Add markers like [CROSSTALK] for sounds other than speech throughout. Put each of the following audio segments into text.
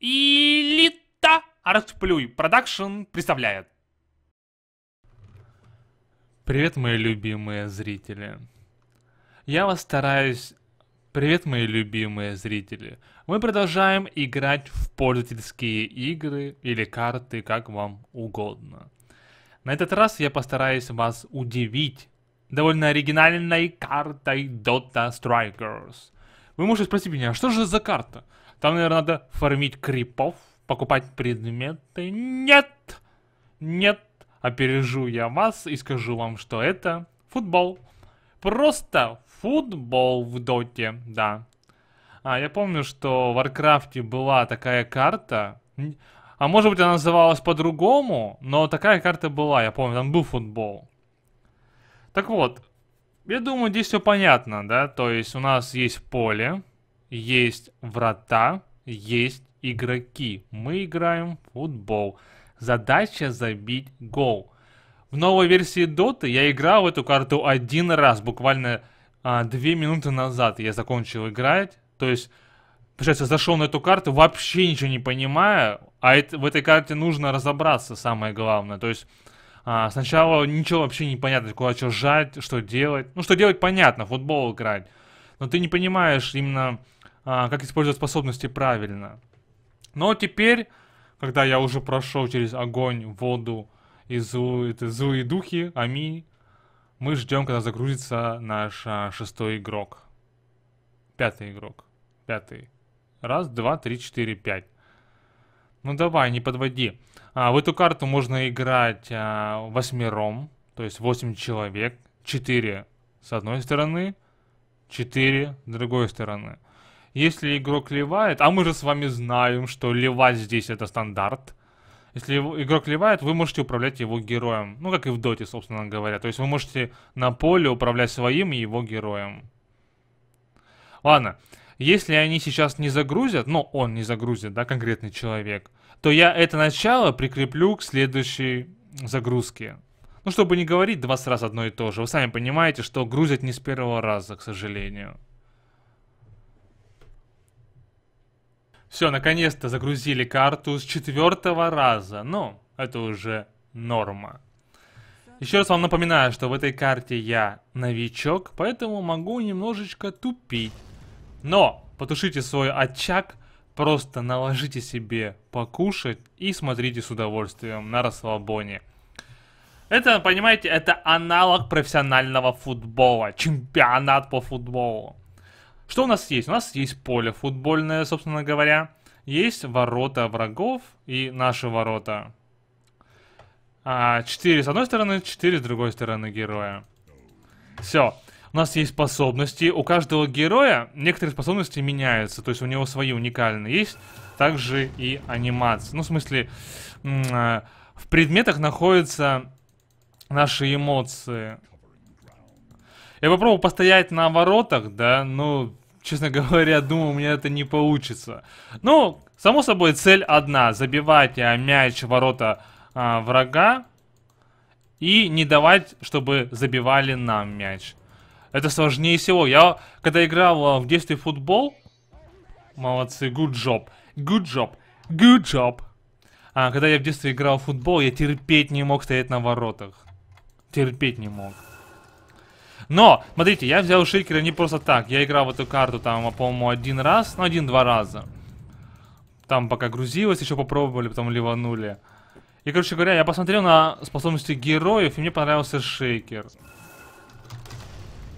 Элита Артплюй Продакшн представляет. Привет, мои любимые зрители. Я вас стараюсь... Привет, мои любимые зрители. Мы продолжаем играть в пользовательские игры или карты, как вам угодно. На этот раз я постараюсь вас удивить довольно оригинальной картой Dota Strikers. Вы можете спросить меня, а что же за карта? Там, наверное, надо фармить крипов, покупать предметы. Нет! Нет! Опережу я вас и скажу вам, что это футбол. Просто футбол в доте, да. А, я помню, что в Варкрафте была такая карта. А может быть она называлась по-другому, но такая карта была, я помню, там был футбол. Так вот, я думаю, здесь все понятно, да? То есть у нас есть поле, есть врата, есть игроки. Мы играем в футбол. Задача забить гол. В новой версии Доты я играл в эту карту один раз, буквально а, две минуты назад я закончил играть. То есть, получается, зашел на эту карту, вообще ничего не понимая, а это, в этой карте нужно разобраться, самое главное. То есть, а, сначала ничего вообще не понятно, куда что жать, что делать. Ну, что делать, понятно, футбол играть. Но ты не понимаешь именно а, как использовать способности правильно. Но теперь, когда я уже прошел через огонь, воду и злу, это злые духи, аминь, мы ждем, когда загрузится наш а, шестой игрок. Пятый игрок. Пятый. Раз, два, три, четыре, пять. Ну давай, не подводи. А, в эту карту можно играть а, восьмером, то есть восемь человек. четыре с одной стороны, четыре с другой стороны. Если игрок ливает, а мы же с вами знаем, что ливать здесь это стандарт. Если игрок ливает, вы можете управлять его героем. Ну, как и в доте, собственно говоря. То есть вы можете на поле управлять своим и его героем. Ладно. Если они сейчас не загрузят, но он не загрузит, да, конкретный человек, то я это начало прикреплю к следующей загрузке. Ну, чтобы не говорить 20 раз одно и то же. Вы сами понимаете, что грузят не с первого раза, к сожалению. Все, наконец-то загрузили карту с четвертого раза. Ну, это уже норма. Еще раз вам напоминаю, что в этой карте я новичок, поэтому могу немножечко тупить. Но потушите свой очаг, просто наложите себе покушать и смотрите с удовольствием на расслабоне. Это, понимаете, это аналог профессионального футбола, чемпионат по футболу. Что у нас есть? У нас есть поле футбольное, собственно говоря. Есть ворота врагов и наши ворота. А, 4 с одной стороны, 4 с другой стороны героя. Все. У нас есть способности. У каждого героя некоторые способности меняются. То есть у него свои уникальные. Есть также и анимация. Ну, в смысле, а, в предметах находятся наши эмоции. Я попробую постоять на воротах, да, ну, честно говоря, думаю, у меня это не получится. Ну, само собой, цель одна. Забивать э, мяч в ворота а, врага. И не давать, чтобы забивали нам мяч. Это сложнее всего. Я, когда играл э, в детстве в футбол... Молодцы, good job. Good job. Good job. А, когда я в детстве играл в футбол, я терпеть не мог стоять на воротах. Терпеть не мог. Но, смотрите, я взял шейкера не просто так. Я играл в эту карту там, по-моему, один раз, ну, один-два раза. Там пока грузилось, еще попробовали, потом ливанули. И, короче говоря, я посмотрел на способности героев, и мне понравился шейкер.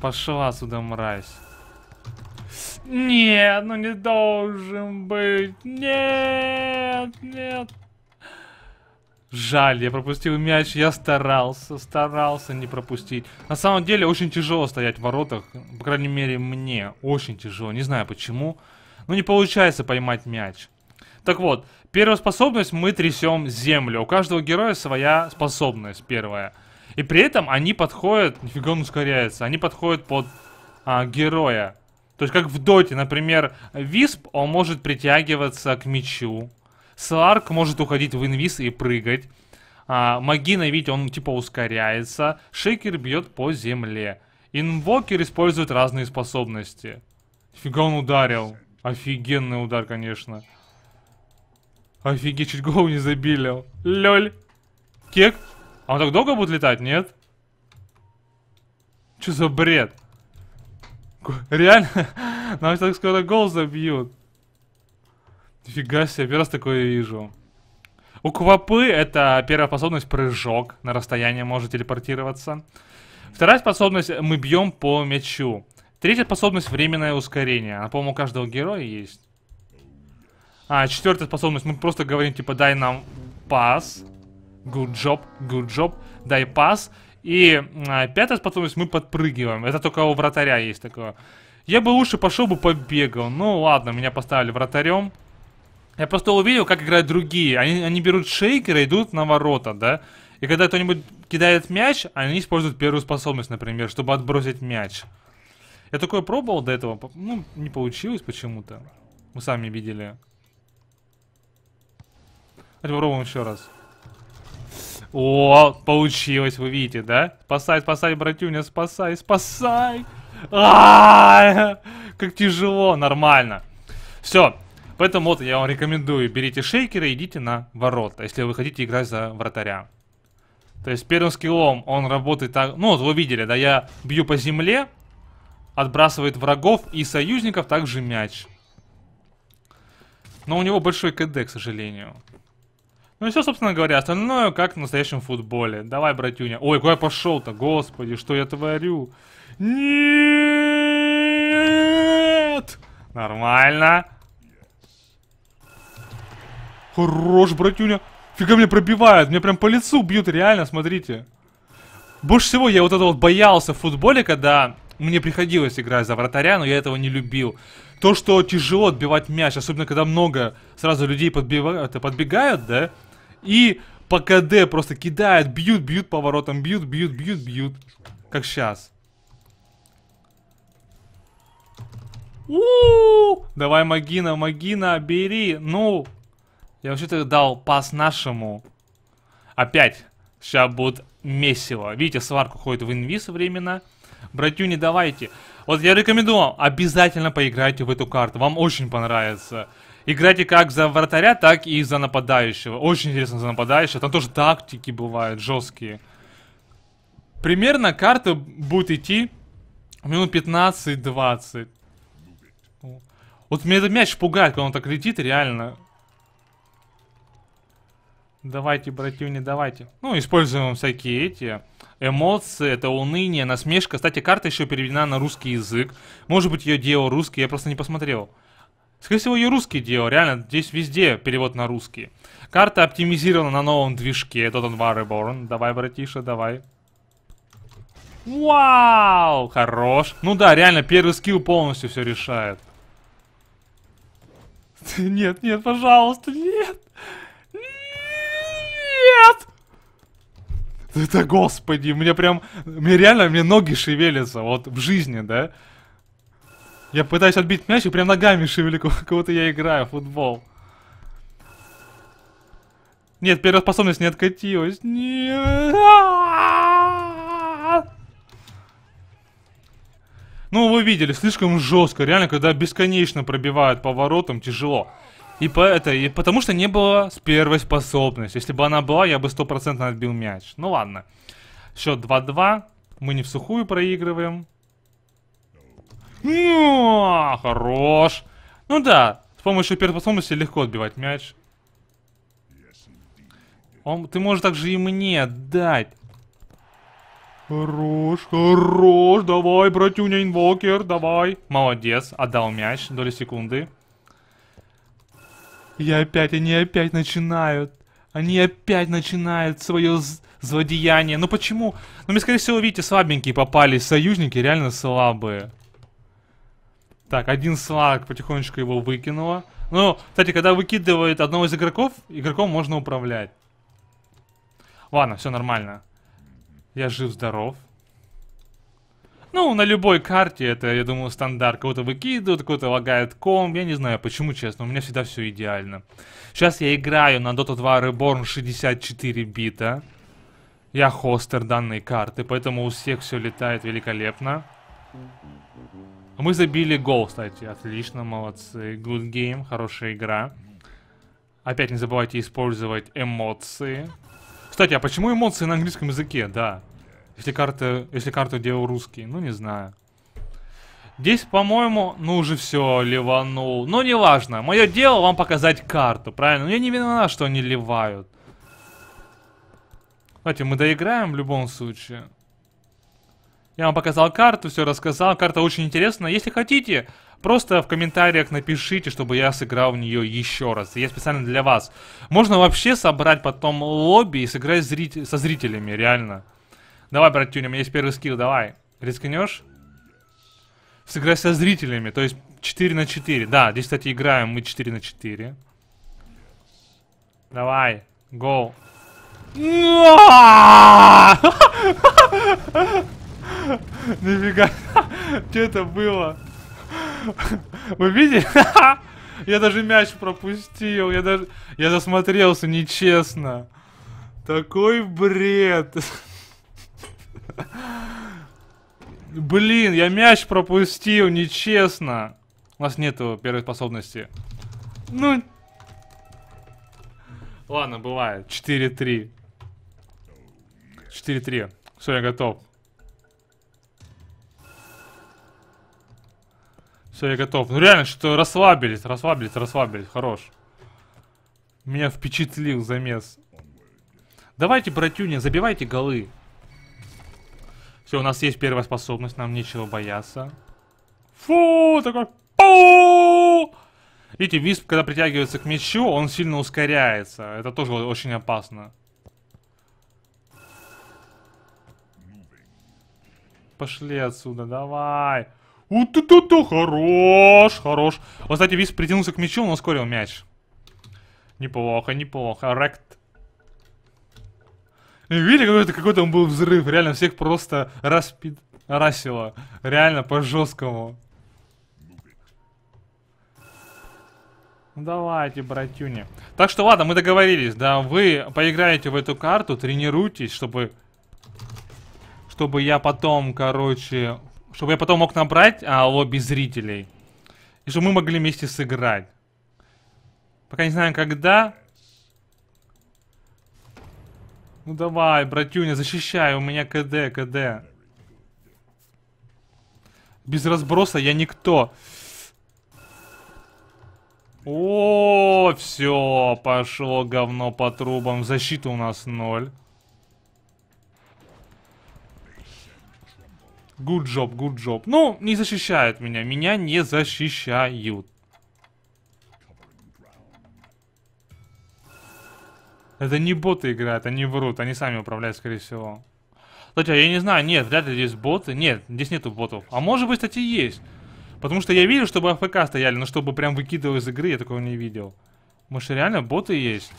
Пошла сюда, мразь. Нет, ну не должен быть. Нет, нет. Жаль, я пропустил мяч, я старался, старался не пропустить. На самом деле очень тяжело стоять в воротах, по крайней мере мне, очень тяжело, не знаю почему. Но ну, не получается поймать мяч. Так вот, первая способность мы трясем землю, у каждого героя своя способность первая. И при этом они подходят, нифига он ускоряется, они подходят под а, героя. То есть как в доте, например, висп, он может притягиваться к мячу. Сларк может уходить в инвиз и прыгать. А, Магина, видите, он типа ускоряется. Шейкер бьет по земле. Инвокер использует разные способности. Фига он ударил. Офигенный удар, конечно. Офигеть, чуть голову не забили. Лёль. Кек. А он так долго будет летать, нет? Чё за бред? Реально? [LAUGHS] Нам так скоро гол забьют. Нифига себе, первый раз такое вижу. У Квапы это первая способность прыжок. На расстояние может телепортироваться. Вторая способность мы бьем по мячу. Третья способность временное ускорение. Она, по-моему, у каждого героя есть. А, четвертая способность. Мы просто говорим, типа, дай нам пас. Good job, good job. Дай пас. И а, пятая способность мы подпрыгиваем. Это только у вратаря есть такое. Я бы лучше пошел бы побегал. Ну ладно, меня поставили вратарем. Я просто увидел, как играют другие. Они, они берут шейкера, и идут на ворота, да? И когда кто-нибудь кидает мяч, они используют первую способность, например, чтобы отбросить мяч. Я такое пробовал до этого, ну, не получилось почему-то. Мы сами видели. Давайте попробуем еще раз. О, получилось, вы видите, да? Спасай, спасай, братюня, спасай, спасай! А -а -а -а! Как тяжело, нормально. Все, Поэтому вот я вам рекомендую, берите шейкеры и идите на ворота, если вы хотите играть за вратаря. То есть первым скиллом он работает так... Ну, вот вы видели, да, я бью по земле, отбрасывает врагов и союзников, также мяч. Но у него большой КД, к сожалению. Ну и все, собственно говоря, остальное как в настоящем футболе. Давай, братюня. Ой, куда я пошел-то? Господи, что я творю? Нет! Нормально. Хорош, братюня. Фига меня пробивает. Меня прям по лицу бьют, реально, смотрите. Больше всего я вот это вот боялся в футболе, когда мне приходилось играть за вратаря, но я этого не любил. То, что тяжело отбивать мяч, особенно когда много сразу людей подбивают, э, подбегают, да, и по КД просто кидают, бьют, бьют по воротам, бьют, бьют, бьют, бьют. Как сейчас. У, -у, -у! Давай, Магина, Магина, бери. Ну, я вообще-то дал пас нашему. Опять. Сейчас будет месиво. Видите, сварка ходит в инвиз временно. Братю, давайте. Вот я рекомендую обязательно поиграйте в эту карту. Вам очень понравится. Играйте как за вратаря, так и за нападающего. Очень интересно за нападающего. Там тоже тактики бывают жесткие. Примерно карта будет идти минут 15-20. Вот меня этот мяч пугает, когда он так летит, реально. Давайте, братюни, давайте. Ну, используем всякие эти эмоции, это уныние, насмешка. Кстати, карта еще переведена на русский язык. Может быть, ее делал русский, я просто не посмотрел. Скорее всего, ее русский делал, реально, здесь везде перевод на русский. Карта оптимизирована на новом движке, этот он Reborn. Давай, братиша, давай. Вау, хорош. Ну да, реально, первый скилл полностью все решает. [LAUGHS] Нет, нет, пожалуйста, нет. Нет! Это господи, мне прям, мне реально, мне ноги шевелятся, вот в жизни, да? Я пытаюсь отбить мяч и прям ногами шевелю, как то я играю в футбол. Нет, первая способность не откатилась. Нет. Ну, вы видели, слишком жестко. Реально, когда бесконечно пробивают поворотом, тяжело. И, по это, и потому что не было с первой способности. Если бы она была, я бы стопроцентно отбил мяч. Ну ладно. Счет 2-2. Мы не в сухую проигрываем. Ну, хорош. Ну да, с помощью первой способности легко отбивать мяч. Он, ты можешь также и мне дать. Хорош, хорош, давай, братюня, инвокер, давай. Молодец, отдал мяч, доли секунды. Я опять, они опять начинают. Они опять начинают свое злодеяние. Ну почему? Ну мне, скорее всего, видите, слабенькие попались. Союзники реально слабые. Так, один слаг потихонечку его выкинуло. Ну, кстати, когда выкидывает одного из игроков, игроком можно управлять. Ладно, все нормально. Я жив-здоров. Ну, на любой карте это, я думаю, стандарт. Кого-то выкидывают, кого-то лагает ком. Я не знаю, почему, честно. У меня всегда все идеально. Сейчас я играю на Dota 2 Reborn 64 бита. Я хостер данной карты, поэтому у всех все летает великолепно. Мы забили гол, кстати. Отлично, молодцы. Good game, хорошая игра. Опять не забывайте использовать эмоции. Кстати, а почему эмоции на английском языке? Да. Если, карты, если карту делал русский, ну не знаю. Здесь, по-моему, ну уже все, ливанул. Ну, неважно. Мое дело вам показать карту, правильно? Но ну, я не виноват, что они ливают. Давайте мы доиграем в любом случае. Я вам показал карту, все рассказал. Карта очень интересная. Если хотите, просто в комментариях напишите, чтобы я сыграл в нее еще раз. Я специально для вас. Можно вообще собрать потом лобби и сыграть зрит... со зрителями, реально. Давай, братюня, у меня есть первый скилл, давай. Рискнешь? Сыграй со зрителями, то есть 4 на 4. Да, здесь, кстати, играем мы 4 на 4. Давай, гол! [LAUGHS] Нифига. [LAUGHS] Что это было? [LAUGHS] Вы видели? Я даже мяч пропустил. Я даже... Я засмотрелся нечестно. Такой бред. Блин, я мяч пропустил, нечестно. У нас нету первой способности. Ну... Ладно, бывает. 4-3. 4-3. Все, я готов. Все, я готов. Ну реально, что расслабились, расслабились, расслабились. Хорош. Меня впечатлил замес. Давайте, братюня, забивайте голы. Все, у нас есть первая способность, нам нечего бояться. Фу, такой... Пу! Видите, висп, когда притягивается к мечу, он сильно ускоряется. Это тоже очень опасно. Пошли отсюда, давай. Вот ты то хорош, хорош. Вот, кстати, висп притянулся к мечу, он ускорил мяч. Неплохо, неплохо. Рект Видели, какой-то какой он был взрыв, реально всех просто распи... расило. Реально по-жесткому. Ну, давайте, братюни. Так что ладно, мы договорились, да, вы поиграете в эту карту, тренируйтесь, чтобы... Чтобы я потом, короче... Чтобы я потом мог набрать а, лобби зрителей. И чтобы мы могли вместе сыграть. Пока не знаем когда, ну давай, братюня, защищай, у меня КД, КД. Без разброса я никто. О, все, пошло говно по трубам. Защита у нас ноль. Good job, good job. Ну, не защищают меня. Меня не защищают. Это не боты играют, они врут, они сами управляют, скорее всего. Кстати, а я не знаю, нет, вряд ли здесь боты. Нет, здесь нету ботов. А может быть, кстати, есть. Потому что я видел, чтобы АФК стояли, но чтобы прям выкидывал из игры, я такого не видел. Может, реально боты есть?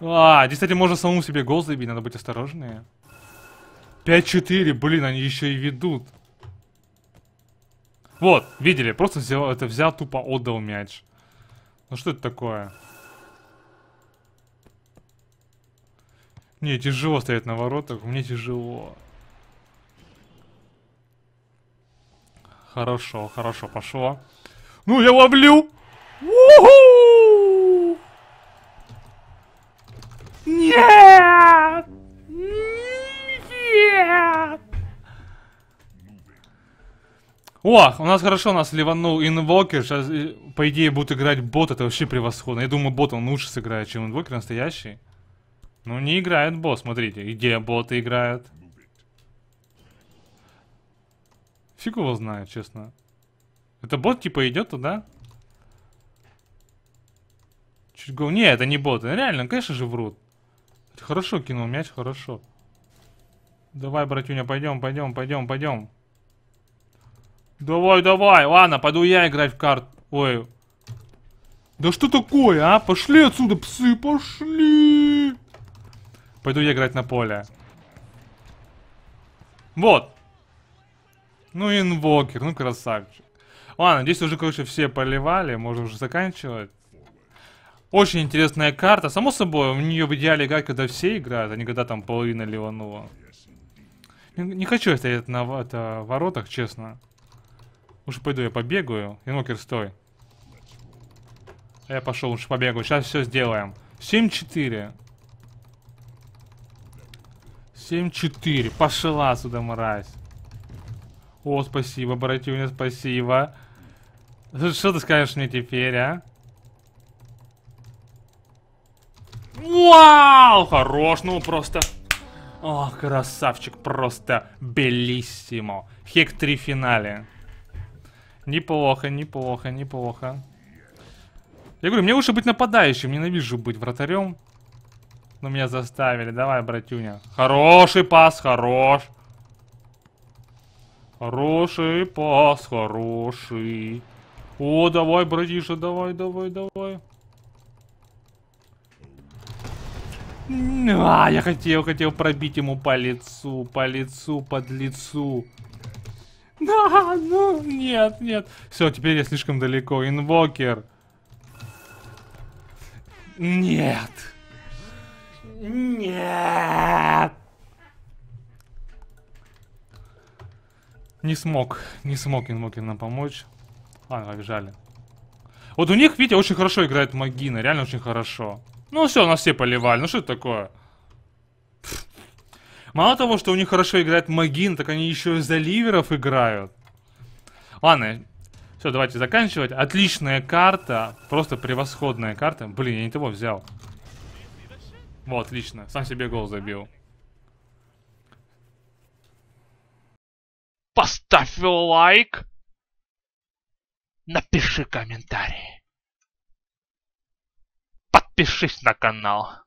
А, здесь, кстати, можно самому себе гол забить, надо быть осторожнее. 5-4, блин, они еще и ведут. Вот, видели, просто взял, это взял, тупо отдал мяч. Ну что это такое? Не, тяжело стоять на воротах, мне тяжело. Хорошо, хорошо, пошло. Ну, я ловлю! Уху! Нет! Нет! О, у нас хорошо у нас ливанул инвокер. Сейчас, э, по идее, будут играть бот. Это вообще превосходно. Я думаю, бот он лучше сыграет, чем инвокер настоящий. Ну, не играет босс, смотрите. Где боты играют? Фиг его знает, честно. Это бот, типа, идет туда? Чуть гол... Не, это не боты. Реально, конечно же, врут. Хорошо кинул мяч, хорошо. Давай, братюня, пойдем, пойдем, пойдем, пойдем. Давай, давай. Ладно, пойду я играть в карт. Ой. Да что такое, а? Пошли отсюда, псы, пошли. Пойду я играть на поле. Вот. Ну, инвокер, ну красавчик. Ладно, здесь уже, короче, все поливали, можно уже заканчивать. Очень интересная карта. Само собой, в нее в идеале играть, когда все играют, а не когда там половина ливанула. Не, не хочу стоять на это, воротах, честно. Уж пойду я побегаю. Инвокер, стой. Я пошел, уж побегаю. Сейчас все сделаем. 7-4. 7-4. Пошла сюда, мразь. О, спасибо, братюня, спасибо. Что ты скажешь мне теперь, а? Вау! Хорош, ну просто... О, красавчик, просто белиссимо. Хек 3 финале. Неплохо, неплохо, неплохо. Я говорю, мне лучше быть нападающим, ненавижу быть вратарем. Ну меня заставили. Давай, братюня. Хороший пас, хорош. Хороший пас, хороший. О, давай, братиша, давай, давай, давай. А, я хотел, хотел пробить ему по лицу, по лицу, под лицу. Да, ну, нет, нет. Все, теперь я слишком далеко. Инвокер. Нет. Нет. Не смог. Не смог Инвокин нам помочь. Ладно, побежали. Вот у них, видите, очень хорошо играет Магина. Реально очень хорошо. Ну все, нас все поливали. Ну что это такое? Мало того, что у них хорошо играет Магин, так они еще и за ливеров играют. Ладно, все, давайте заканчивать. Отличная карта. Просто превосходная карта. Блин, я не того взял. Вот, отлично. Сам себе гол забил. Поставь лайк. Напиши комментарий. Подпишись на канал.